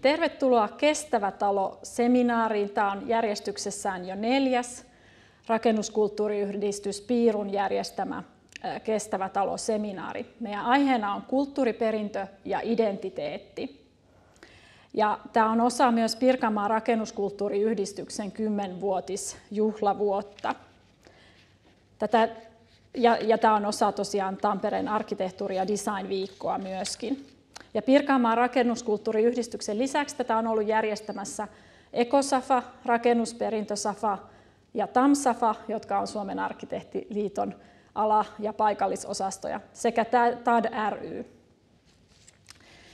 Tervetuloa Kestävä talo-seminaariin. Tämä on järjestyksessään jo neljäs rakennuskulttuuriyhdistys Piirun järjestämä Kestävä talo-seminaari. Meidän aiheena on kulttuuriperintö ja identiteetti. Ja tämä on osa myös Pirkanmaan rakennuskulttuuriyhdistyksen kymmenvuotisjuhlavuotta. vuotisjuhlavuotta Tätä, ja, ja tämä on osa tosiaan Tampereen arkkitehtuuri- ja designviikkoa myöskin. Ja Pirkanmaan rakennuskulttuuriyhdistyksen lisäksi tätä on ollut järjestämässä Ekosafa, Rakennusperintösafa ja Tamsafa, jotka on Suomen arkkitehtiliiton ala- ja paikallisosastoja, sekä TAD ry.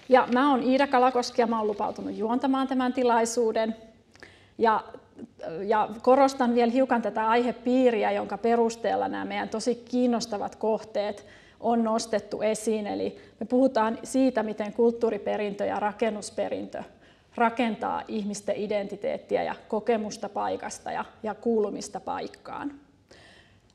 Ja mä oon Iida Kalakoski ja mä oon lupautunut juontamaan tämän tilaisuuden. Ja, ja korostan vielä hiukan tätä aihepiiriä, jonka perusteella nämä meidän tosi kiinnostavat kohteet – on nostettu esiin. Eli me puhutaan siitä, miten kulttuuriperintö ja rakennusperintö rakentaa ihmisten identiteettiä ja kokemusta paikasta ja, ja kuulumista paikkaan.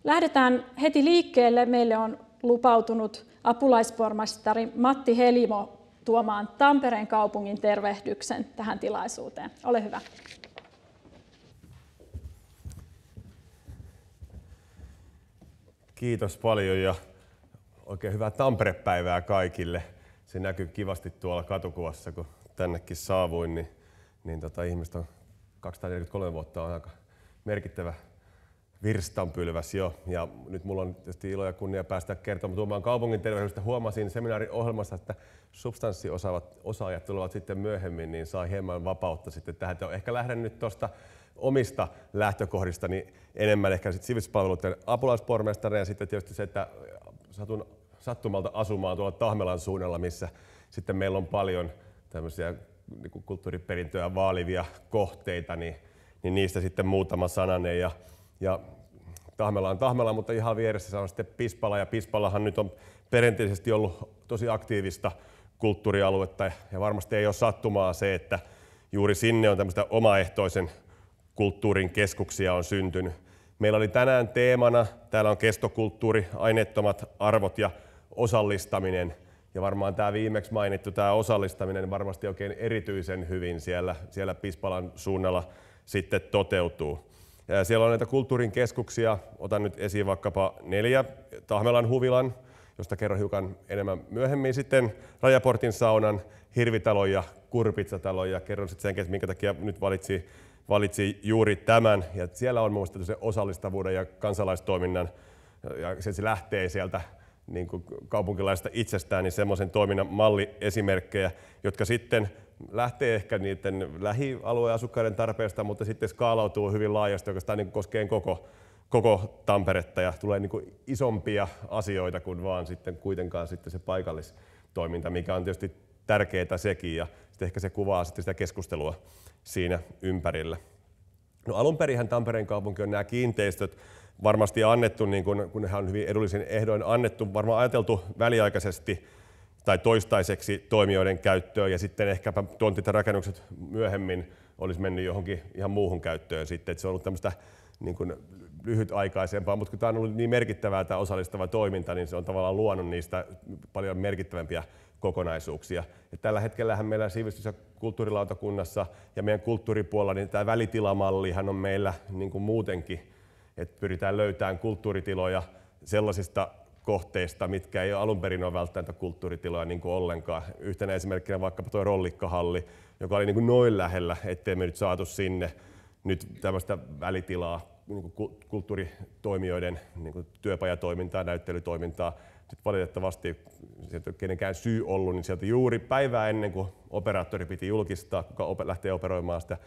Lähdetään heti liikkeelle. Meille on lupautunut apulaispormastari Matti Helimo tuomaan Tampereen kaupungin tervehdyksen tähän tilaisuuteen. Ole hyvä. Kiitos paljon ja Oikein hyvää Tampere-päivää kaikille. Se näkyy kivasti tuolla katukuvassa, kun tännekin saavuin, niin, niin tota, ihmistä on 243 vuotta on aika merkittävä virstanpylväs jo. Ja nyt mulla on tietysti ilo ja kunnia päästä kertomaan tuomaan kaupungin terveydestä. Huomasin seminaarin ohjelmassa, että substanssiosaavat osaajat tulevat sitten myöhemmin, niin saa hieman vapautta sitten tähän. Ehkä lähden nyt tuosta omista lähtökohdistani enemmän ehkä sitten sivistyspalveluiden apulaispormestari ja sitten tietysti se, että satun sattumalta asumaan tuolla Tahmelan suunnalla, missä sitten meillä on paljon tämmöisiä niin kulttuuriperintöä vaalivia kohteita, niin, niin niistä sitten muutama sananen. Ja, ja Tahmela on Tahmela, mutta ihan vieressä on sitten Pispala, ja Pispalahan nyt on perinteisesti ollut tosi aktiivista kulttuurialuetta, ja varmasti ei ole sattumaa se, että juuri sinne on tämmöistä omaehtoisen kulttuurin keskuksia on syntynyt. Meillä oli tänään teemana, täällä on kestokulttuuri, aineettomat arvot ja osallistaminen. Ja varmaan tämä viimeksi mainittu tämä osallistaminen varmasti oikein erityisen hyvin siellä, siellä Pispalan suunnalla sitten toteutuu. Ja siellä on näitä kulttuurin keskuksia. Otan nyt esiin vaikkapa neljä. Tahmelan huvilan, josta kerron hiukan enemmän myöhemmin sitten. Rajaportin saunan, hirvitalon ja Ja kerron sitten senkin, minkä takia nyt valitsi, valitsi juuri tämän. Ja siellä on muun muassa osallistavuuden ja kansalaistoiminnan. Ja se lähtee sieltä niin kuin kaupunkilaisista itsestään, niin semmoisen toiminnan malliesimerkkejä, jotka sitten lähtee ehkä niiden lähialueen asukkaiden tarpeesta, mutta sitten skaalautuu hyvin laajasti, oikeastaan niin koskee koko, koko Tamperetta ja tulee niin kuin isompia asioita kuin vaan sitten kuitenkaan sitten se paikallistoiminta, mikä on tietysti tärkeää sekin ja sitten ehkä se kuvaa sitten sitä keskustelua siinä ympärillä. No alun perinhän Tampereen kaupunki on nämä kiinteistöt varmasti annettu, niin kun, kun nehän on hyvin edullisin ehdoin annettu, varmaan ajateltu väliaikaisesti tai toistaiseksi toimijoiden käyttöön ja sitten ehkäpä tontit ja rakennukset myöhemmin olisi mennyt johonkin ihan muuhun käyttöön sitten. Että se on ollut tämmöistä niin kuin lyhytaikaisempaa, mutta kun tämä on ollut niin merkittävää tämä osallistava toiminta, niin se on tavallaan luonut niistä paljon merkittävämpiä kokonaisuuksia. Ja tällä hetkellähän meillä sivistys- ja kulttuurilautakunnassa ja meidän kulttuuripuolella niin tämä välitilamallihan on meillä niin kuin muutenkin, että pyritään löytämään kulttuuritiloja sellaisista kohteista, mitkä ei alun perin ole välttämättä kulttuuritiloja niin kuin ollenkaan. Yhtenä esimerkkinä vaikkapa tuo rollikkahalli, joka oli niin kuin noin lähellä, ettei me nyt saatu sinne nyt tämmöistä välitilaa niin kuin kulttuuritoimijoiden niin kuin työpajatoimintaa, näyttelytoimintaa sitten valitettavasti sieltä kenenkään syy ollut, niin sieltä juuri päivää ennen kuin operaattori piti julkistaa, kuka lähtee operoimaan sitä,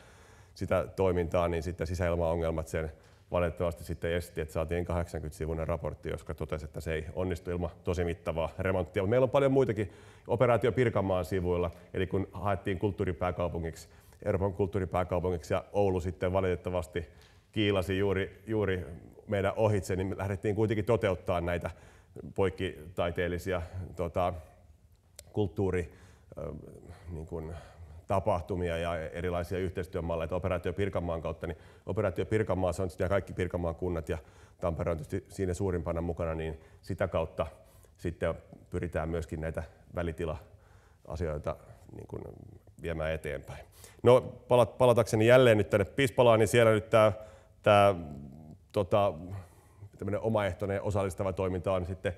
sitä toimintaa, niin sitten sisäilmaongelmat sen valitettavasti sitten esti, että saatiin 80-sivuinen raportti, joska totesi, että se ei onnistu ilman tosi mittavaa remonttia. Mutta meillä on paljon muitakin operaatio Pirkanmaan sivuilla, eli kun haettiin kulttuuripääkaupungiksi, Euroopan kulttuuripääkaupungiksi ja Oulu sitten valitettavasti kiilasi juuri, juuri meidän ohitse, niin me lähdettiin kuitenkin toteuttaa näitä poikkitaiteellisia tota, kulttuuri, niin kuin, tapahtumia ja erilaisia yhteistyömalleja. Operaatio Pirkanmaan kautta, niin Operaatio pirkanmaa, se on sitten kaikki Pirkanmaan kunnat ja Tampere on tietysti siinä suurimpana mukana, niin sitä kautta sitten pyritään myöskin näitä välitila-asioita niin kuin viemään eteenpäin. No palatakseni jälleen nyt tänne Pispalaan, niin siellä nyt tämä, tämä tota, tämmöinen omaehtoinen osallistava toiminta on sitten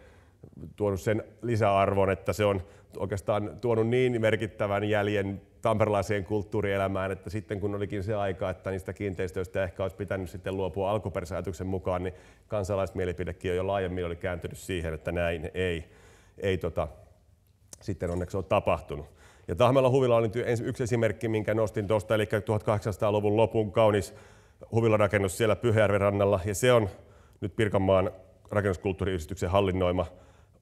tuonut sen lisäarvon, että se on oikeastaan tuonut niin merkittävän jäljen tamperlaiseen kulttuurielämään, että sitten kun olikin se aika, että niistä kiinteistöistä ehkä olisi pitänyt sitten luopua alkuperäisen mukaan, niin kansalaismielipidekin jo laajemmin oli kääntynyt siihen, että näin ei, ei tota, sitten onneksi ole tapahtunut. Ja Tahmella huvila oli yksi esimerkki, minkä nostin tuosta, eli 1800-luvun lopun kaunis huvilarakennus siellä Pyhäjärven rannalla, ja se on nyt Pirkanmaan rakennuskulttuuriyhdistyksen hallinnoima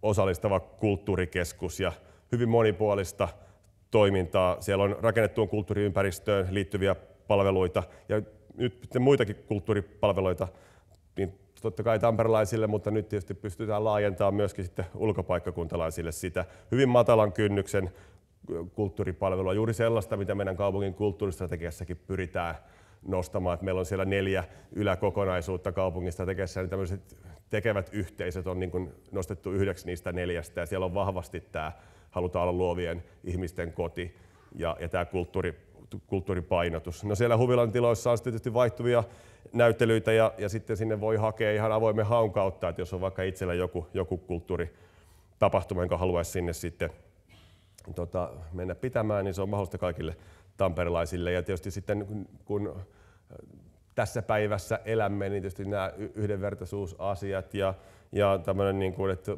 osallistava kulttuurikeskus ja hyvin monipuolista toimintaa. Siellä on rakennettuun kulttuuriympäristöön liittyviä palveluita ja nyt muitakin kulttuuripalveluita niin totta kai tamperelaisille, mutta nyt tietysti pystytään laajentamaan myöskin sitten ulkopaikkakuntalaisille sitä hyvin matalan kynnyksen kulttuuripalvelua, juuri sellaista, mitä meidän kaupungin kulttuuristrategiassakin pyritään nostamaan. Että meillä on siellä neljä yläkokonaisuutta kaupungista tekemässä, niin tämmöiset tekevät yhteisöt on niin kuin nostettu yhdeksi niistä neljästä ja siellä on vahvasti tämä, halutaan olla luovien ihmisten koti ja, ja tämä kulttuuri, kulttuuripainotus. No siellä huvilan tiloissa on tietysti vaihtuvia näyttelyitä ja, ja sitten sinne voi hakea ihan avoimen haun kautta, että jos on vaikka itsellä joku, joku kulttuuritapahtuma, jonka haluaisi sinne sitten tota, mennä pitämään, niin se on mahdollista kaikille tamperilaisille. Ja tietysti sitten kun, kun äh, tässä päivässä elämme, niin tietysti nämä yhdenvertaisuusasiat ja, ja tämmöinen, niin kuin, että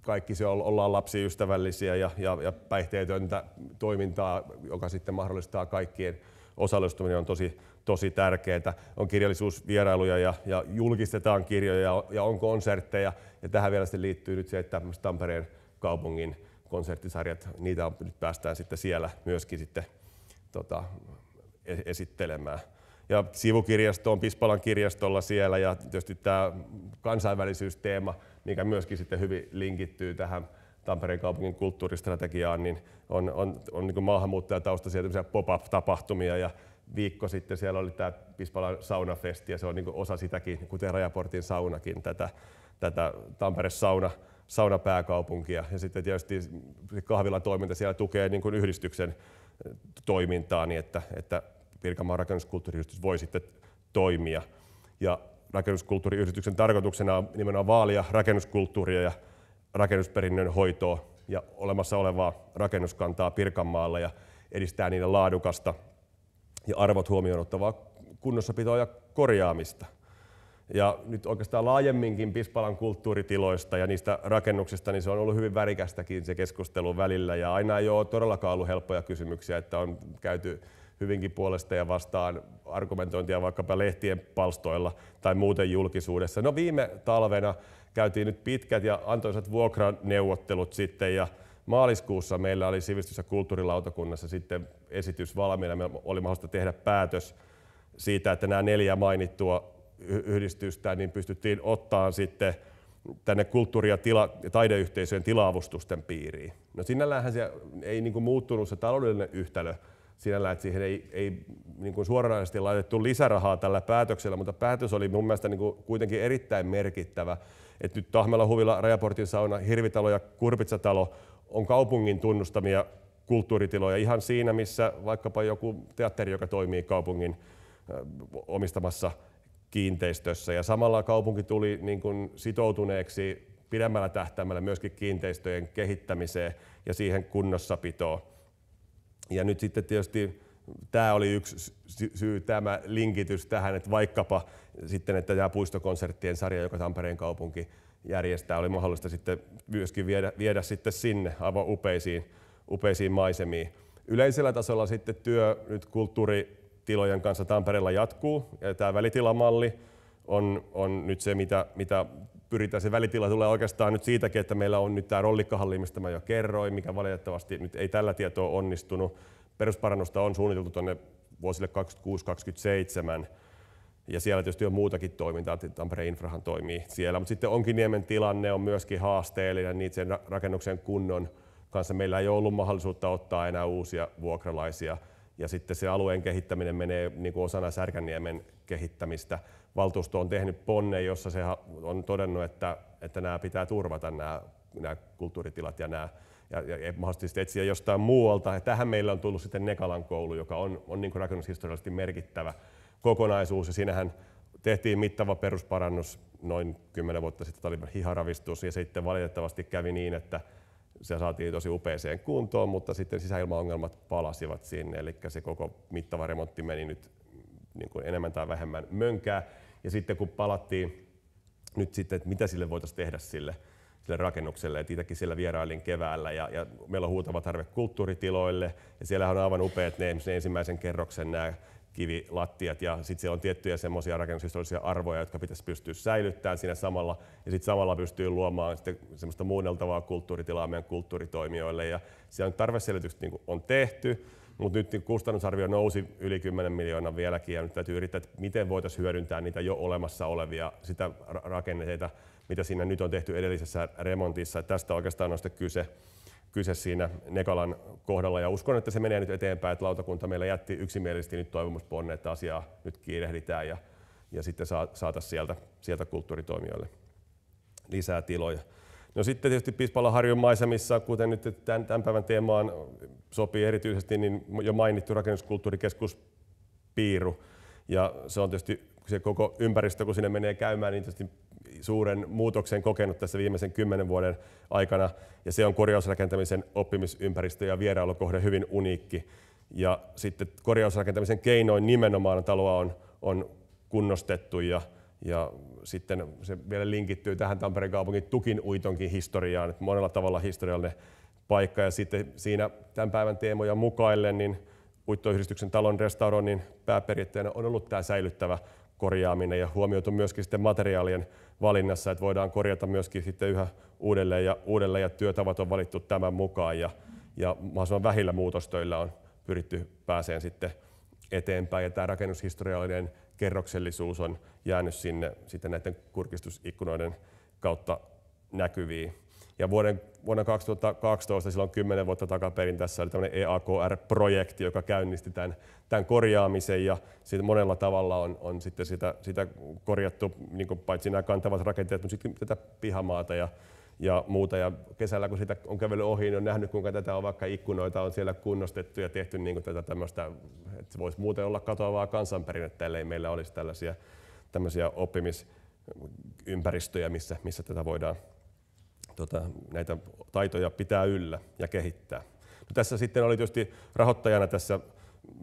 kaikki se ollaan lapsiystävällisiä ja, ja, ja päihteetöntä toimintaa, joka sitten mahdollistaa kaikkien osallistuminen on tosi, tosi tärkeää. On kirjallisuusvierailuja ja, ja julkistetaan kirjoja ja, ja on konsertteja. Ja tähän vielä sitten liittyy nyt se, että Tampereen kaupungin konserttisarjat, niitä on, nyt päästään sitten siellä myöskin sitten tota, e-, esittelemään. Ja sivukirjasto on Pispalan kirjastolla siellä ja tietysti tämä kansainvälisyysteema, mikä myöskin sitten hyvin linkittyy tähän Tampereen kaupungin kulttuuristrategiaan, niin on, on, on niin maahanmuuttajataustaisia pop-up-tapahtumia ja viikko sitten siellä oli tämä Pispalan saunafesti ja se on niin osa sitäkin, kuten Rajaportin saunakin, tätä, tätä Tampere sauna, saunapääkaupunkia. Ja sitten tietysti kahvilatoiminta siellä tukee niin kuin yhdistyksen toimintaa niin, että, että Pirkanmaan rakennuskulttuuriyhdistys voi sitten toimia. Ja rakennuskulttuuriyhdistyksen tarkoituksena on nimenomaan vaalia rakennuskulttuuria ja rakennusperinnön hoitoa ja olemassa olevaa rakennuskantaa Pirkanmaalla ja edistää niiden laadukasta ja arvot huomioon ottavaa kunnossapitoa ja korjaamista. Ja nyt oikeastaan laajemminkin Pispalan kulttuuritiloista ja niistä rakennuksista, niin se on ollut hyvin värikästäkin se keskustelu välillä. Ja aina ei ole todellakaan ollut helppoja kysymyksiä, että on käyty hyvinkin puolesta ja vastaan argumentointia vaikkapa lehtien palstoilla tai muuten julkisuudessa. No viime talvena käytiin nyt pitkät ja antoisat vuokraneuvottelut sitten ja maaliskuussa meillä oli sivistys- ja kulttuurilautakunnassa sitten esitys valmiina. Me oli mahdollista tehdä päätös siitä, että nämä neljä mainittua yhdistystä, niin pystyttiin ottaa sitten tänne kulttuuri- ja tila, taideyhteisöjen tilaavustusten piiriin. No sinällähän se ei niin kuin muuttunut se taloudellinen yhtälö sinällä, että siihen ei, ei niin kuin suoranaisesti laitettu lisärahaa tällä päätöksellä, mutta päätös oli mun mielestä niin kuin kuitenkin erittäin merkittävä. Että nyt Tahmella huvilla Rajaportin sauna, Hirvitalo ja Kurpitsatalo on kaupungin tunnustamia kulttuuritiloja ihan siinä, missä vaikkapa joku teatteri, joka toimii kaupungin omistamassa kiinteistössä. Ja samalla kaupunki tuli niin kuin sitoutuneeksi pidemmällä tähtäimellä myöskin kiinteistöjen kehittämiseen ja siihen kunnossapitoon. Ja nyt sitten tietysti tämä oli yksi syy, tämä linkitys tähän, että vaikkapa sitten, että tämä puistokonserttien sarja, joka Tampereen kaupunki järjestää, oli mahdollista sitten myöskin viedä, viedä sitten sinne aivan upeisiin, upeisiin maisemiin. Yleisellä tasolla sitten työ nyt kulttuuri tilojen kanssa Tampereella jatkuu. Ja tämä välitilamalli on, on nyt se, mitä, mitä pyritään. Se välitila tulee oikeastaan nyt siitäkin, että meillä on nyt tämä rollikkahalli, mistä mä jo kerroin, mikä valitettavasti nyt ei tällä tietoa onnistunut. Perusparannusta on suunniteltu tuonne vuosille 2026-2027. Ja siellä tietysti on muutakin toimintaa, Tampereen infrahan toimii siellä. Mutta sitten Onkiniemen tilanne on myöskin haasteellinen, niin sen rakennuksen kunnon kanssa meillä ei ollut mahdollisuutta ottaa enää uusia vuokralaisia – ja sitten se alueen kehittäminen menee niin kuin osana Särkänniemen kehittämistä. Valtuusto on tehnyt ponne, jossa se on todennut, että, että nämä pitää turvata nämä, nämä kulttuuritilat ja nämä ja, ja mahdollisesti etsiä jostain muualta. Ja tähän meillä on tullut sitten Nekalan koulu, joka on, on niin rakennushistoriallisesti merkittävä kokonaisuus. Ja siinähän tehtiin mittava perusparannus noin 10 vuotta sitten, tämä oli hiharavistus, ja sitten valitettavasti kävi niin, että se saatiin tosi upeeseen kuntoon, mutta sitten sisäilmaongelmat palasivat sinne, eli se koko mittava remontti meni nyt niin kuin enemmän tai vähemmän mönkää. Ja sitten kun palattiin nyt sitten, että mitä sille voitaisiin tehdä sille, sille rakennukselle. että itsekin siellä vierailin keväällä ja, ja meillä on huutava tarve kulttuuritiloille. Ja siellä on aivan upeat ne, ne ensimmäisen kerroksen nämä kivilattiat ja sitten siellä on tiettyjä semmoisia rakennushistoriallisia arvoja, jotka pitäisi pystyä säilyttämään siinä samalla ja sitten samalla pystyy luomaan sitten semmoista muunneltavaa kulttuuritilaa meidän kulttuuritoimijoille ja siellä on tarveselitykset niin on tehty, mutta nyt niin kustannusarvio nousi yli 10 miljoonaa vieläkin ja nyt täytyy yrittää, että miten voitaisiin hyödyntää niitä jo olemassa olevia sitä rakenteita, mitä siinä nyt on tehty edellisessä remontissa. että tästä oikeastaan on sitten kyse kyse siinä Nekalan kohdalla. Ja uskon, että se menee nyt eteenpäin, että lautakunta meillä jätti yksimielisesti nyt toivomusponne, että asiaa nyt kiirehditään ja, ja sitten saata sieltä, sieltä kulttuuritoimijoille lisää tiloja. No sitten tietysti Pispalaharjun maisemissa, kuten nyt tämän, tämän päivän teemaan sopii erityisesti, niin jo mainittu rakennuskulttuurikeskus Piiru. Ja se on tietysti se koko ympäristö, kun sinne menee käymään, niin tietysti suuren muutoksen kokenut tässä viimeisen kymmenen vuoden aikana, ja se on korjausrakentamisen oppimisympäristö ja vierailukohde hyvin uniikki. Ja sitten korjausrakentamisen keinoin nimenomaan taloa on, on kunnostettu ja, ja sitten se vielä linkittyy tähän Tampereen kaupungin tukin uitonkin historiaan, että monella tavalla historiallinen paikka. Ja sitten siinä tämän päivän teemoja mukaillen, niin Uittoyhdistyksen talon restauroinnin pääperiaatteena on ollut tämä säilyttävä korjaaminen ja huomioitu myöskin sitten materiaalien valinnassa, että voidaan korjata myöskin sitten yhä uudelleen ja uudelleen ja työtavat on valittu tämän mukaan ja, ja mahdollisimman vähillä muutostöillä on pyritty pääseen sitten eteenpäin ja tämä rakennushistoriallinen kerroksellisuus on jäänyt sinne sitten näiden kurkistusikkunoiden kautta näkyviin. Ja vuoden, vuonna 2012, silloin 10 vuotta takaperin, tässä oli tämmöinen EAKR-projekti, joka käynnisti tämän, tämän korjaamisen ja sitten monella tavalla on, on sitten sitä, sitä korjattu, niin paitsi nämä kantavat rakenteet, mutta sitten tätä pihamaata ja ja muuta. Ja kesällä kun sitä on kävellyt ohi, niin on nähnyt kuinka tätä on vaikka ikkunoita on siellä kunnostettu ja tehty niin kuin tätä tämmöistä, että se voisi muuten olla katoavaa kansanperinnettä, ellei meillä olisi tällaisia tämmöisiä oppimisympäristöjä, missä, missä tätä voidaan, tota, näitä taitoja pitää yllä ja kehittää. No, tässä sitten oli tietysti rahoittajana tässä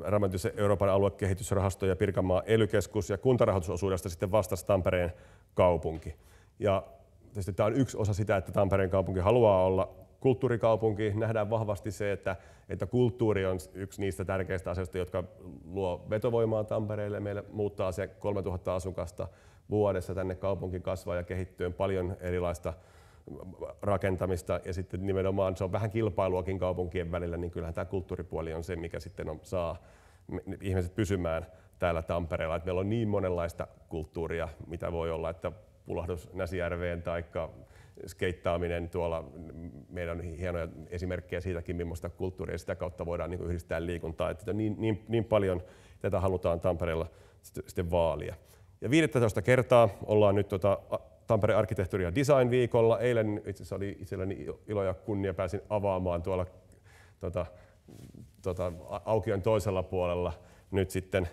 Ramantyisen Euroopan aluekehitysrahasto ja Pirkanmaan ely ja kuntarahoitusosuudesta sitten vastasi Tampereen kaupunki. Ja tietysti tämä on yksi osa sitä, että Tampereen kaupunki haluaa olla kulttuurikaupunki. Nähdään vahvasti se, että, että kulttuuri on yksi niistä tärkeistä asioista, jotka luo vetovoimaa Tampereelle. Meillä muuttaa se 3000 asukasta vuodessa tänne kaupunki kasvaa ja kehittyy paljon erilaista rakentamista ja sitten nimenomaan se on vähän kilpailuakin kaupunkien välillä, niin kyllähän tämä kulttuuripuoli on se, mikä sitten on, saa ihmiset pysymään täällä Tampereella. Et meillä on niin monenlaista kulttuuria, mitä voi olla, että pulahdus Näsijärveen tai skeittaaminen tuolla. Meillä on hienoja esimerkkejä siitäkin, millaista kulttuuria sitä kautta voidaan niin yhdistää liikuntaa. Että niin, niin, niin paljon tätä halutaan Tampereella sitten vaalia. Ja 15 kertaa ollaan nyt tota Tampereen arkkitehtuuri- ja design-viikolla. Eilen itse asiassa oli itselläni ilo ja kunnia, pääsin avaamaan tuolla tuota, tuota, aukion toisella puolella nyt sitten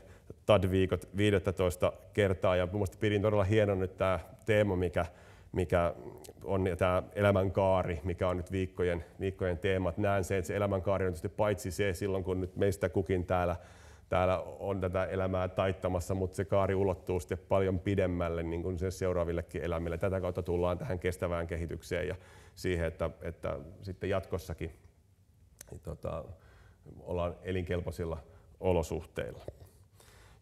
TAD-viikot 15 kertaa. Ja minusta pidin todella hieno nyt tämä teema, mikä, mikä on ja tämä elämänkaari, mikä on nyt viikkojen, viikkojen teemat Näen sen, että se elämänkaari on tietysti paitsi se silloin, kun nyt meistä kukin täällä täällä on tätä elämää taittamassa, mutta se kaari ulottuu sitten paljon pidemmälle niin kuin sen seuraavillekin elämille. Tätä kautta tullaan tähän kestävään kehitykseen ja siihen, että, että sitten jatkossakin niin tota, ollaan elinkelpoisilla olosuhteilla.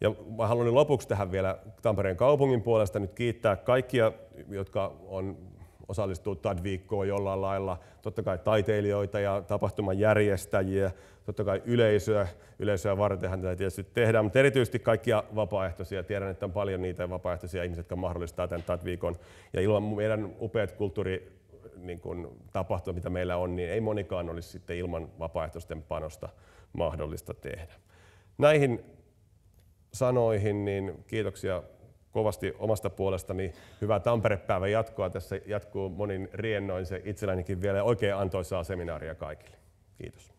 Ja mä haluan lopuksi tähän vielä Tampereen kaupungin puolesta nyt kiittää kaikkia, jotka on osallistuu TAD-viikkoon jollain lailla. Totta kai taiteilijoita ja tapahtuman järjestäjiä, totta kai yleisöä. Yleisöä vartenhan tätä tietysti tehdään, mutta erityisesti kaikkia vapaaehtoisia. Tiedän, että on paljon niitä vapaaehtoisia ihmisiä, jotka mahdollistaa tämän TAD-viikon. Ja ilman meidän upeat kulttuuri niin kuin tapahtumat, mitä meillä on, niin ei monikaan olisi sitten ilman vapaaehtoisten panosta mahdollista tehdä. Näihin sanoihin, niin kiitoksia kovasti omasta puolestani hyvää Tampere-päivän jatkoa. Tässä jatkuu monin riennoin se itsellänikin vielä oikein antoisaa seminaaria kaikille. Kiitos.